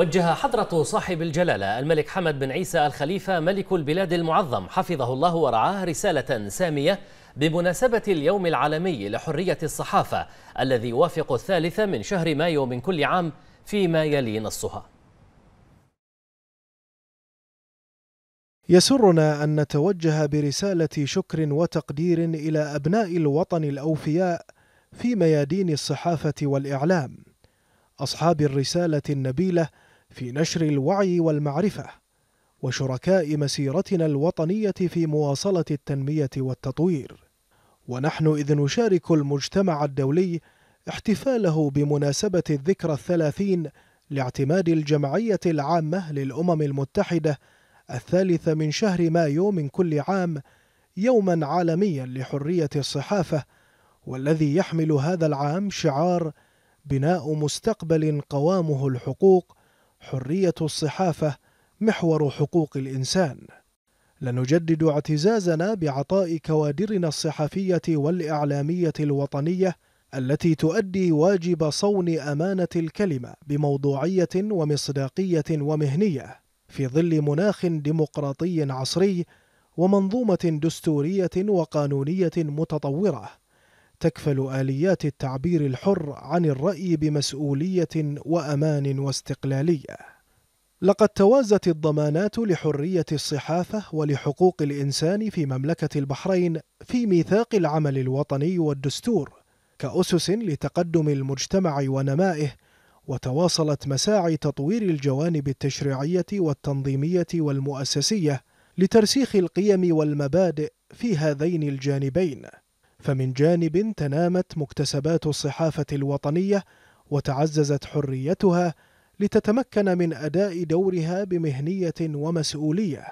وجه حضرة صاحب الجلالة الملك حمد بن عيسى الخليفة ملك البلاد المعظم حفظه الله ورعاه رسالة سامية بمناسبة اليوم العالمي لحرية الصحافة الذي يوافق الثالث من شهر مايو من كل عام فيما يلي نصها يسرنا أن نتوجه برسالة شكر وتقدير إلى أبناء الوطن الأوفياء في ميادين الصحافة والإعلام أصحاب الرسالة النبيلة في نشر الوعي والمعرفة وشركاء مسيرتنا الوطنية في مواصلة التنمية والتطوير ونحن إذ نشارك المجتمع الدولي احتفاله بمناسبة الذكرى الثلاثين لاعتماد الجمعية العامة للأمم المتحدة الثالث من شهر مايو من كل عام يوما عالميا لحرية الصحافة والذي يحمل هذا العام شعار بناء مستقبل قوامه الحقوق حرية الصحافة محور حقوق الإنسان لنجدد اعتزازنا بعطاء كوادرنا الصحفية والإعلامية الوطنية التي تؤدي واجب صون أمانة الكلمة بموضوعية ومصداقية ومهنية في ظل مناخ ديمقراطي عصري ومنظومة دستورية وقانونية متطورة تكفل آليات التعبير الحر عن الرأي بمسؤولية وأمان واستقلالية. لقد توازت الضمانات لحرية الصحافة ولحقوق الإنسان في مملكة البحرين في ميثاق العمل الوطني والدستور كأسس لتقدم المجتمع ونمائه، وتواصلت مساعي تطوير الجوانب التشريعية والتنظيمية والمؤسسية لترسيخ القيم والمبادئ في هذين الجانبين. فمن جانب تنامت مكتسبات الصحافة الوطنية وتعززت حريتها لتتمكن من أداء دورها بمهنية ومسؤولية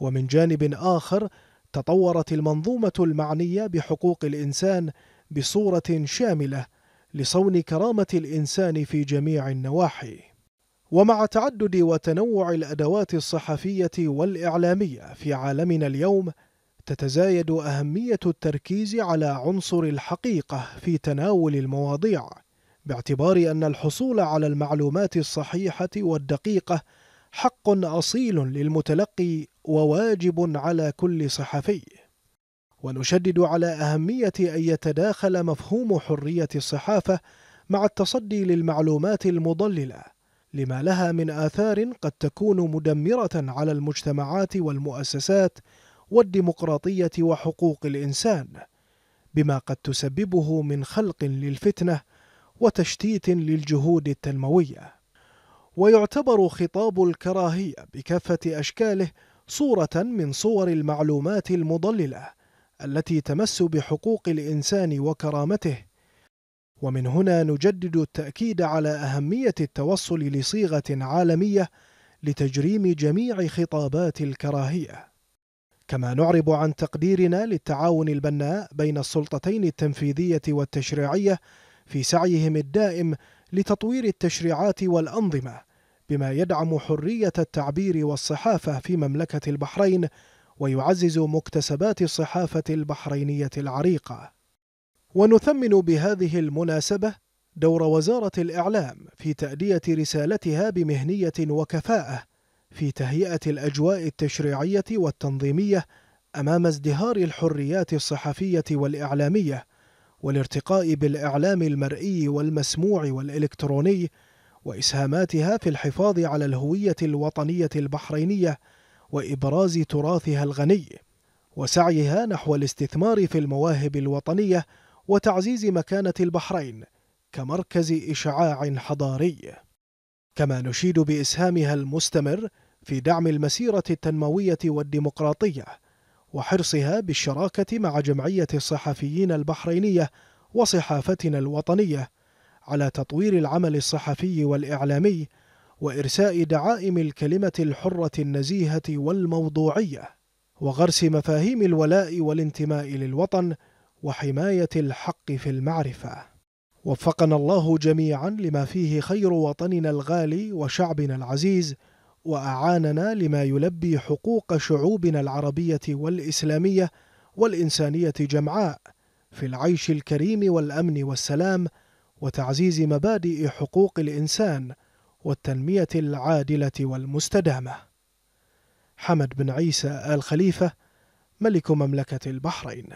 ومن جانب آخر تطورت المنظومة المعنية بحقوق الإنسان بصورة شاملة لصون كرامة الإنسان في جميع النواحي ومع تعدد وتنوع الأدوات الصحفية والإعلامية في عالمنا اليوم تتزايد أهمية التركيز على عنصر الحقيقة في تناول المواضيع باعتبار أن الحصول على المعلومات الصحيحة والدقيقة حق أصيل للمتلقي وواجب على كل صحفي ونشدد على أهمية أن يتداخل مفهوم حرية الصحافة مع التصدي للمعلومات المضللة لما لها من آثار قد تكون مدمرة على المجتمعات والمؤسسات والديمقراطية وحقوق الإنسان بما قد تسببه من خلق للفتنة وتشتيت للجهود التنموية ويعتبر خطاب الكراهية بكافة أشكاله صورة من صور المعلومات المضللة التي تمس بحقوق الإنسان وكرامته ومن هنا نجدد التأكيد على أهمية التوصل لصيغة عالمية لتجريم جميع خطابات الكراهيه كما نعرب عن تقديرنا للتعاون البناء بين السلطتين التنفيذية والتشريعية في سعيهم الدائم لتطوير التشريعات والأنظمة بما يدعم حرية التعبير والصحافة في مملكة البحرين ويعزز مكتسبات الصحافة البحرينية العريقة ونثمن بهذه المناسبة دور وزارة الإعلام في تأدية رسالتها بمهنية وكفاءة في تهيئة الأجواء التشريعية والتنظيمية أمام ازدهار الحريات الصحفية والإعلامية والارتقاء بالإعلام المرئي والمسموع والإلكتروني وإسهاماتها في الحفاظ على الهوية الوطنية البحرينية وإبراز تراثها الغني وسعيها نحو الاستثمار في المواهب الوطنية وتعزيز مكانة البحرين كمركز إشعاع حضاري كما نشيد بإسهامها المستمر في دعم المسيرة التنموية والديمقراطية وحرصها بالشراكة مع جمعية الصحفيين البحرينية وصحافتنا الوطنية على تطوير العمل الصحفي والإعلامي وإرساء دعائم الكلمة الحرة النزيهة والموضوعية وغرس مفاهيم الولاء والانتماء للوطن وحماية الحق في المعرفة وفقنا الله جميعا لما فيه خير وطننا الغالي وشعبنا العزيز واعاننا لما يلبي حقوق شعوبنا العربيه والاسلاميه والانسانيه جمعاء في العيش الكريم والامن والسلام وتعزيز مبادئ حقوق الانسان والتنميه العادله والمستدامه حمد بن عيسى ال خليفه ملك مملكه البحرين